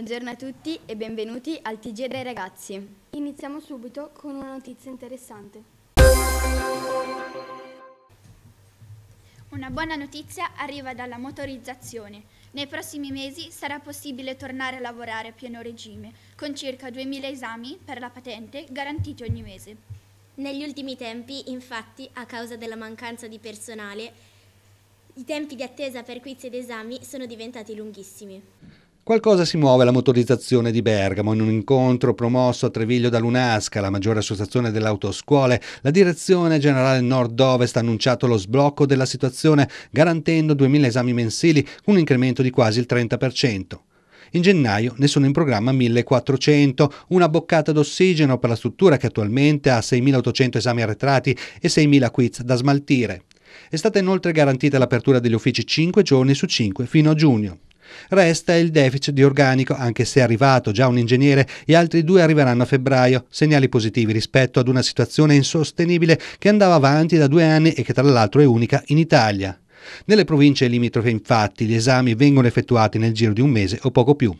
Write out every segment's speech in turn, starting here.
Buongiorno a tutti e benvenuti al TG dei ragazzi. Iniziamo subito con una notizia interessante. Una buona notizia arriva dalla motorizzazione. Nei prossimi mesi sarà possibile tornare a lavorare a pieno regime, con circa 2.000 esami per la patente garantiti ogni mese. Negli ultimi tempi, infatti, a causa della mancanza di personale, i tempi di attesa per quiz ed esami sono diventati lunghissimi. Qualcosa si muove la motorizzazione di Bergamo. In un incontro promosso a Treviglio da Lunasca, la maggiore associazione delle autoscuole, la direzione generale nord-ovest ha annunciato lo sblocco della situazione garantendo 2.000 esami mensili, un incremento di quasi il 30%. In gennaio ne sono in programma 1400, una boccata d'ossigeno per la struttura che attualmente ha 6800 esami arretrati e 6000 quiz da smaltire. È stata inoltre garantita l'apertura degli uffici 5 giorni su 5 fino a giugno. Resta il deficit di organico, anche se è arrivato già un ingegnere e altri due arriveranno a febbraio, segnali positivi rispetto ad una situazione insostenibile che andava avanti da due anni e che tra l'altro è unica in Italia. Nelle province limitrofe infatti gli esami vengono effettuati nel giro di un mese o poco più.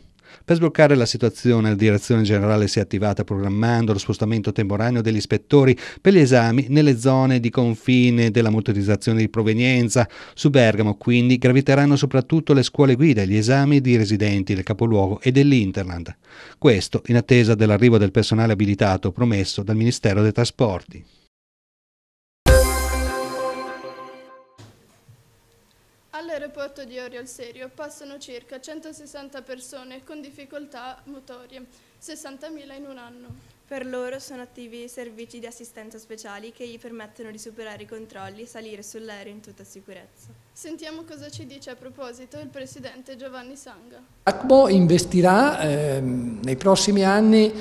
Per sbloccare la situazione, la Direzione Generale si è attivata programmando lo spostamento temporaneo degli ispettori per gli esami nelle zone di confine della motorizzazione di provenienza. Su Bergamo, quindi, graviteranno soprattutto le scuole guida e gli esami di residenti del capoluogo e dell'Interland. Questo in attesa dell'arrivo del personale abilitato promesso dal Ministero dei Trasporti. aeroporto di Orio al Serio passano circa 160 persone con difficoltà motorie, 60.000 in un anno. Per loro sono attivi servizi di assistenza speciali che gli permettono di superare i controlli e salire sull'aereo in tutta sicurezza. Sentiamo cosa ci dice a proposito il presidente Giovanni Sanga. ACMO investirà eh, nei prossimi anni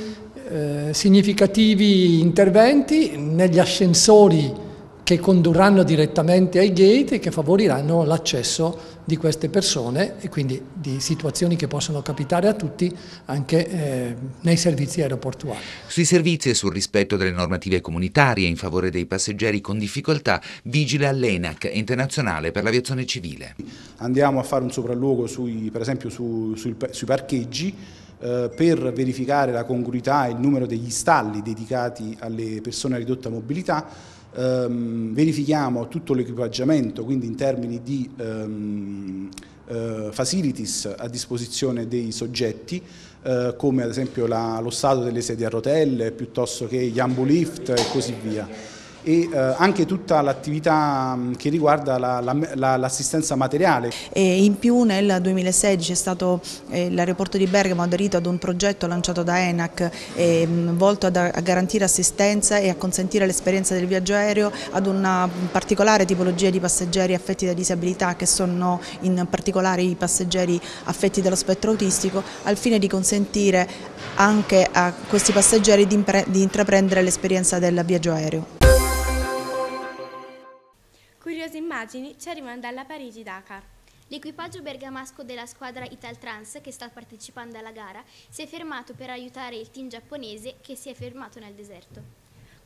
eh, significativi interventi negli ascensori che condurranno direttamente ai gate e che favoriranno l'accesso di queste persone e quindi di situazioni che possono capitare a tutti anche eh, nei servizi aeroportuali. Sui servizi e sul rispetto delle normative comunitarie in favore dei passeggeri con difficoltà vigila l'ENAC internazionale per l'aviazione civile. Andiamo a fare un sopralluogo sui, per esempio su, sui, sui parcheggi eh, per verificare la congruità e il numero degli stalli dedicati alle persone a ridotta mobilità Ehm, verifichiamo tutto l'equipaggiamento, quindi in termini di ehm, eh, facilities a disposizione dei soggetti, eh, come ad esempio la, lo stato delle sedie a rotelle, piuttosto che gli ambulift e così via e eh, anche tutta l'attività mm, che riguarda l'assistenza la, la, materiale. E in più nel 2016 è stato eh, l'aeroporto di Bergamo aderito ad un progetto lanciato da ENAC eh, volto ad, a garantire assistenza e a consentire l'esperienza del viaggio aereo ad una particolare tipologia di passeggeri affetti da disabilità che sono in particolare i passeggeri affetti dallo spettro autistico al fine di consentire anche a questi passeggeri di, di intraprendere l'esperienza del viaggio aereo. immagini ci arrivano dalla Parigi-Dakar. L'equipaggio bergamasco della squadra Italtrans, che sta partecipando alla gara, si è fermato per aiutare il team giapponese che si è fermato nel deserto.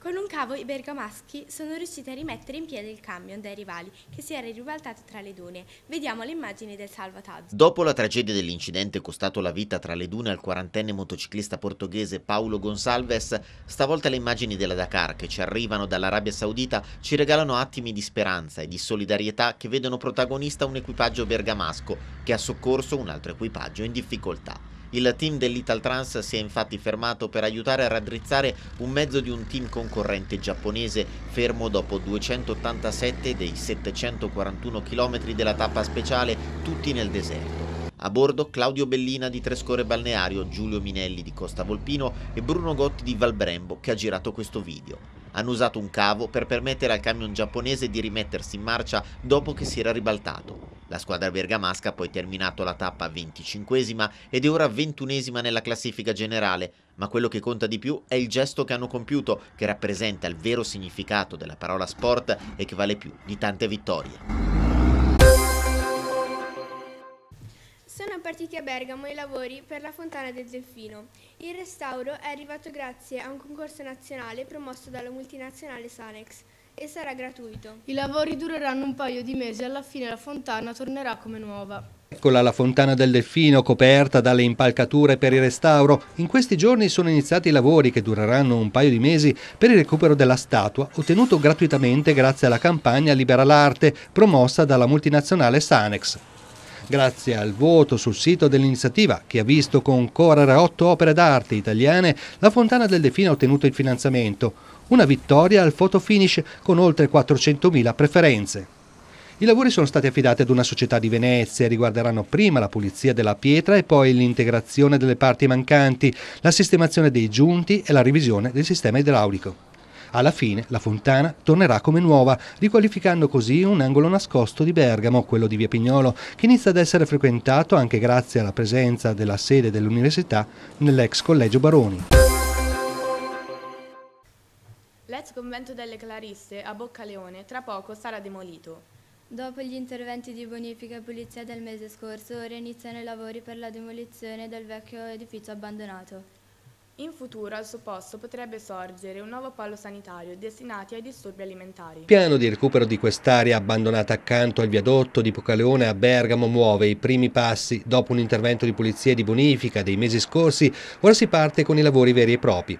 Con un cavo i bergamaschi sono riusciti a rimettere in piedi il camion dai rivali che si era ribaltato tra le dune. Vediamo le immagini del salvataggio. Dopo la tragedia dell'incidente costato la vita tra le dune al quarantenne motociclista portoghese Paolo Gonsalves, stavolta le immagini della Dakar che ci arrivano dall'Arabia Saudita ci regalano attimi di speranza e di solidarietà che vedono protagonista un equipaggio bergamasco che ha soccorso un altro equipaggio in difficoltà. Il team dell'Italtrans si è infatti fermato per aiutare a raddrizzare un mezzo di un team concorrente giapponese, fermo dopo 287 dei 741 km della tappa speciale, tutti nel deserto. A bordo Claudio Bellina di Trescore Balneario, Giulio Minelli di Costa Volpino e Bruno Gotti di Valbrembo che ha girato questo video hanno usato un cavo per permettere al camion giapponese di rimettersi in marcia dopo che si era ribaltato. La squadra bergamasca ha poi terminato la tappa 25esima ed è ora 21esima nella classifica generale, ma quello che conta di più è il gesto che hanno compiuto, che rappresenta il vero significato della parola sport e che vale più di tante vittorie. Sono partiti a Bergamo i lavori per la Fontana del Delfino. Il restauro è arrivato grazie a un concorso nazionale promosso dalla multinazionale Sanex e sarà gratuito. I lavori dureranno un paio di mesi e alla fine la fontana tornerà come nuova. Eccola la fontana del Delfino coperta dalle impalcature per il restauro. In questi giorni sono iniziati i lavori che dureranno un paio di mesi per il recupero della statua, ottenuto gratuitamente grazie alla campagna Libera l'Arte, promossa dalla multinazionale Sanex grazie al voto sul sito dell'iniziativa che ha visto concorrere otto opere d'arte italiane, la Fontana del Delfino ha ottenuto il finanziamento. Una vittoria al fotofinish con oltre 400.000 preferenze. I lavori sono stati affidati ad una società di Venezia e riguarderanno prima la pulizia della pietra e poi l'integrazione delle parti mancanti, la sistemazione dei giunti e la revisione del sistema idraulico. Alla fine la fontana tornerà come nuova, riqualificando così un angolo nascosto di Bergamo, quello di Via Pignolo, che inizia ad essere frequentato anche grazie alla presenza della sede dell'università nell'ex collegio Baroni. L'ex convento delle Clarisse a Boccaleone tra poco sarà demolito. Dopo gli interventi di bonifica e pulizia del mese scorso, ora iniziano i lavori per la demolizione del vecchio edificio abbandonato. In futuro al suo posto potrebbe sorgere un nuovo polo sanitario destinato ai disturbi alimentari. Il piano di recupero di quest'area abbandonata accanto al viadotto di Pocaleone a Bergamo muove i primi passi. Dopo un intervento di pulizia e di bonifica dei mesi scorsi, ora si parte con i lavori veri e propri.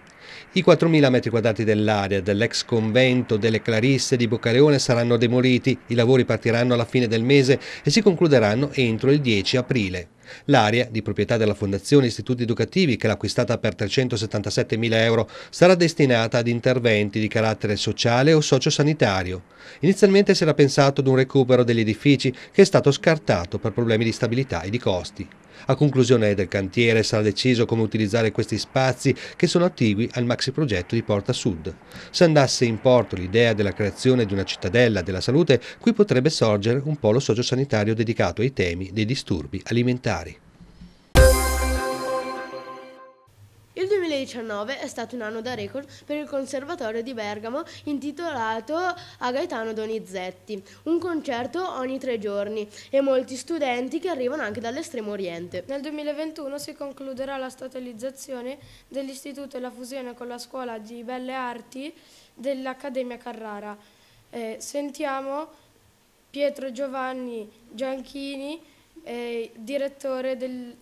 I 4.000 metri quadrati dell'area dell'ex convento delle Clarisse di Boccaleone saranno demoliti, i lavori partiranno alla fine del mese e si concluderanno entro il 10 aprile. L'area, di proprietà della Fondazione Istituti Educativi, che l'ha acquistata per 377.000 euro, sarà destinata ad interventi di carattere sociale o sociosanitario. Inizialmente si era pensato ad un recupero degli edifici che è stato scartato per problemi di stabilità e di costi. A conclusione del cantiere sarà deciso come utilizzare questi spazi che sono attivi al maxi progetto di Porta Sud. Se andasse in porto l'idea della creazione di una cittadella della salute, qui potrebbe sorgere un polo sociosanitario dedicato ai temi dei disturbi alimentari. Il 2019 è stato un anno da record per il Conservatorio di Bergamo intitolato a Gaetano Donizetti, un concerto ogni tre giorni e molti studenti che arrivano anche dall'estremo oriente. Nel 2021 si concluderà la statalizzazione dell'istituto e la fusione con la scuola di belle arti dell'Accademia Carrara. Eh, sentiamo Pietro Giovanni Gianchini, eh, direttore del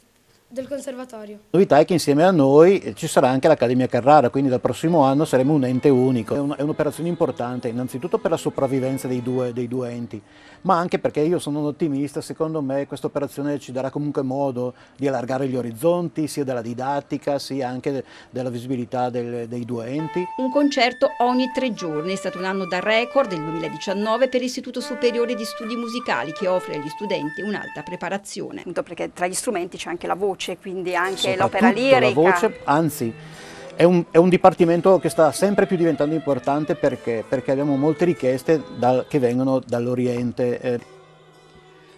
del conservatorio. La novità è che insieme a noi eh, ci sarà anche l'Accademia Carrara, quindi dal prossimo anno saremo un ente unico. È, un'operazione importante innanzitutto per la sopravvivenza dei due, dei due enti, ma anche perché io sono un ottimista, secondo me questa operazione ci darà comunque modo di allargare gli orizzonti, sia della didattica, sia anche della visibilità del, dei due enti. Un concerto ogni tre giorni, è stato un anno da record, il 2019, per l'Istituto Superiore di Studi Musicali, che offre agli studenti un'alta preparazione. Perché tra gli strumenti c'è anche la voce voce, quindi anche l'opera lirica. la voce, anzi è un, è un, dipartimento che sta sempre più diventando importante perché, perché abbiamo molte richieste da, che vengono dall'Oriente. Eh.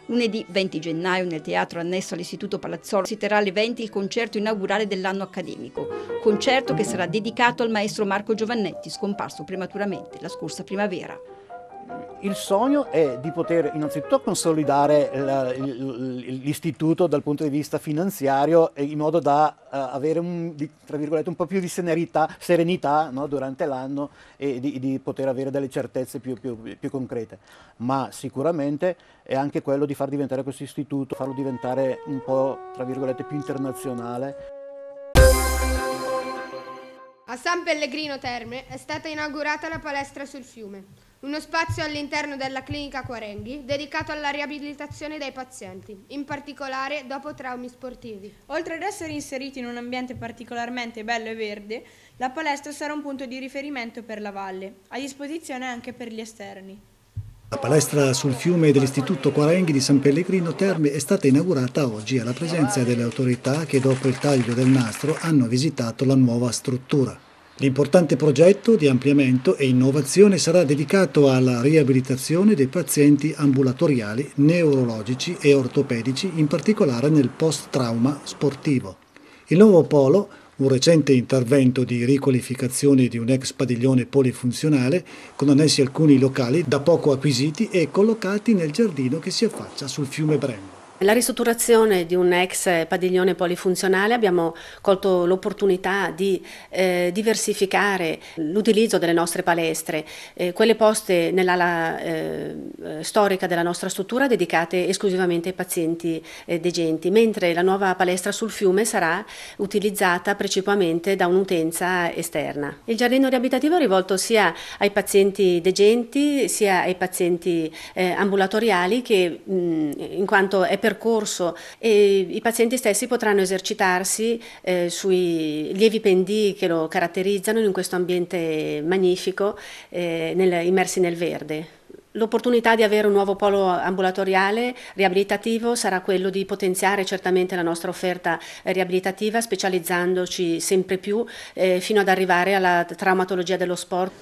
Lunedì 20 gennaio nel teatro annesso all'Istituto Palazzolo si terrà alle 20 il concerto inaugurale dell'anno accademico, concerto che sarà dedicato al maestro Marco Giovannetti, scomparso prematuramente la scorsa primavera il sogno è di poter innanzitutto consolidare l'istituto dal punto di vista finanziario in modo da eh, avere un, un po' più di serenità, serenità no, durante l'anno e di, di, poter avere delle certezze più, più, più, concrete. Ma sicuramente è anche quello di far diventare questo istituto, farlo diventare un po' più internazionale. A San Pellegrino Terme è stata inaugurata la palestra sul fiume uno spazio all'interno della clinica Quarenghi dedicato alla riabilitazione dei pazienti, in particolare dopo traumi sportivi. Oltre ad essere inseriti in un ambiente particolarmente bello e verde, la palestra sarà un punto di riferimento per la valle, a disposizione anche per gli esterni. La palestra sul fiume dell'Istituto Quarenghi di San Pellegrino Terme è stata inaugurata oggi alla presenza delle autorità che dopo il taglio del nastro hanno visitato la nuova struttura. L'importante progetto di ampliamento e innovazione sarà dedicato alla riabilitazione dei pazienti ambulatoriali neurologici e ortopedici, in particolare nel post-trauma sportivo. Il nuovo polo un recente intervento di riqualificazione di un ex padiglione polifunzionale, con annessi alcuni locali da poco acquisiti e collocati nel giardino che si affaccia sul fiume Brembo. La ristrutturazione di un ex padiglione polifunzionale abbiamo colto l'opportunità di eh, diversificare l'utilizzo delle nostre palestre, eh, quelle poste nell'ala eh, storica della nostra struttura dedicate esclusivamente ai pazienti eh, degenti, mentre la nuova palestra sul fiume sarà utilizzata principalmente da un'utenza esterna. Il giardino riabilitativo è rivolto sia ai pazienti degenti sia ai pazienti eh, ambulatoriali che mh, mm, in quanto è per percorso e i pazienti stessi potranno esercitarsi eh, sui lievi pendii che lo caratterizzano in questo ambiente magnifico, eh, nel, immersi nel verde. L'opportunità di avere un nuovo polo ambulatoriale riabilitativo sarà quello di potenziare certamente la nostra offerta riabilitativa specializzandoci sempre più eh, fino ad arrivare alla traumatologia dello sport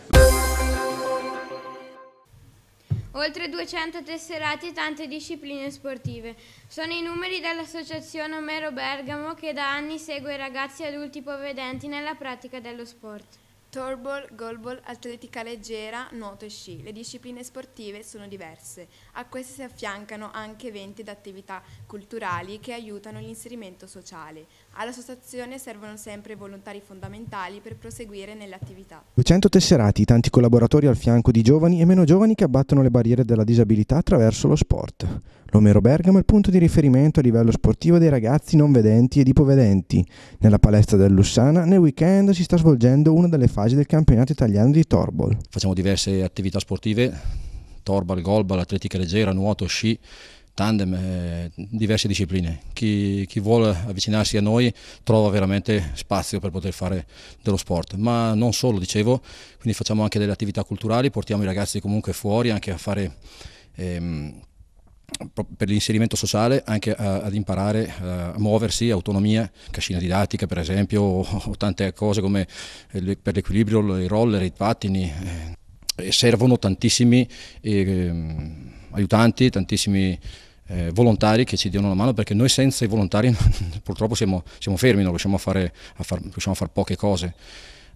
oltre 200 tesserati e tante discipline sportive. Sono i numeri dell'associazione Omero Bergamo che da anni segue ragazzi e adulti povedenti nella pratica dello sport. Torball, goalball, atletica leggera, nuoto e sci. Le discipline sportive sono diverse. A queste si affiancano anche eventi ed attività culturali che aiutano l'inserimento sociale. All'associazione servono sempre volontari fondamentali per proseguire nell'attività. 200 tesserati, tanti collaboratori al fianco di giovani e meno giovani che abbattono le barriere della disabilità attraverso lo sport. L'Omero Bergamo è il punto di riferimento a livello sportivo dei ragazzi non vedenti ed ipovedenti. Nella palestra del Lussana nel weekend si sta svolgendo una delle fasi del campionato italiano di Torbol. Facciamo diverse attività sportive, Torbal, Golbal, atletica leggera, nuoto, sci tandem, eh, diverse discipline. Chi, chi, vuole avvicinarsi a noi trova veramente spazio per poter fare dello sport, ma non solo, dicevo, quindi facciamo anche delle attività culturali, portiamo i ragazzi comunque fuori anche a fare... Ehm, per l'inserimento sociale anche ad imparare eh, a muoversi, autonomia, cascina didattica per esempio, o, tante cose come eh, per l'equilibrio, i roller, i pattini. Eh, servono tantissimi ehm, aiutanti, tantissimi eh, volontari che ci diano una mano perché noi senza i volontari purtroppo siamo, siamo fermi, non riusciamo a fare, a far, riusciamo a fare poche cose.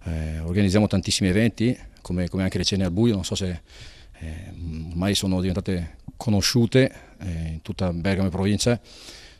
Eh, organizziamo tantissimi eventi, come, come, anche le cene al buio, non so se eh, ormai sono diventate conosciute eh, in tutta Bergamo e provincia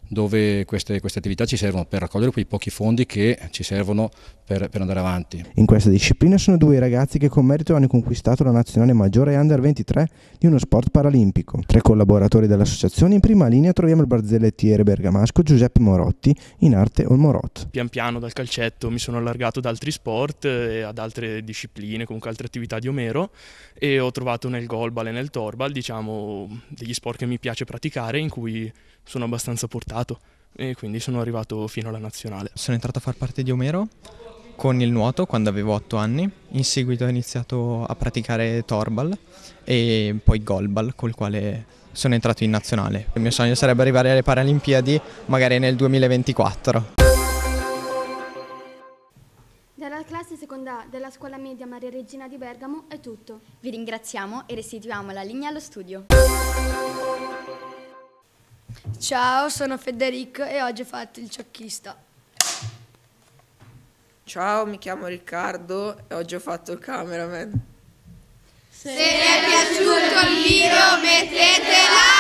dove queste, queste, attività ci servono per raccogliere quei pochi fondi che ci servono per, per, andare avanti. In questa disciplina sono due ragazzi che con merito hanno conquistato la nazionale maggiore under 23 di uno sport paralimpico. Tre collaboratori dell'associazione in prima linea troviamo il barzellettiere bergamasco Giuseppe Morotti, in arte Olmorot. Pian piano dal calcetto mi sono allargato ad altri sport e eh, ad altre discipline, comunque altre attività di Omero e ho trovato nel golbal e nel torbal, diciamo, degli sport che mi piace praticare in cui sono abbastanza portato e quindi sono arrivato fino alla nazionale. Sono entrato a far parte di Omero con il nuoto quando avevo 8 anni, in seguito ho iniziato a praticare torbal e poi Golbal col quale sono entrato in nazionale. Il mio sogno sarebbe arrivare alle Paralimpiadi magari nel 2024. Dalla classe seconda A della scuola media Maria Regina di Bergamo è tutto. Vi ringraziamo e restituiamo la linea allo studio. Ciao, sono Federico e oggi ho fatto il ciocchista. Ciao, mi chiamo Riccardo e oggi ho fatto il cameraman. Se vi è piaciuto il video mettetela!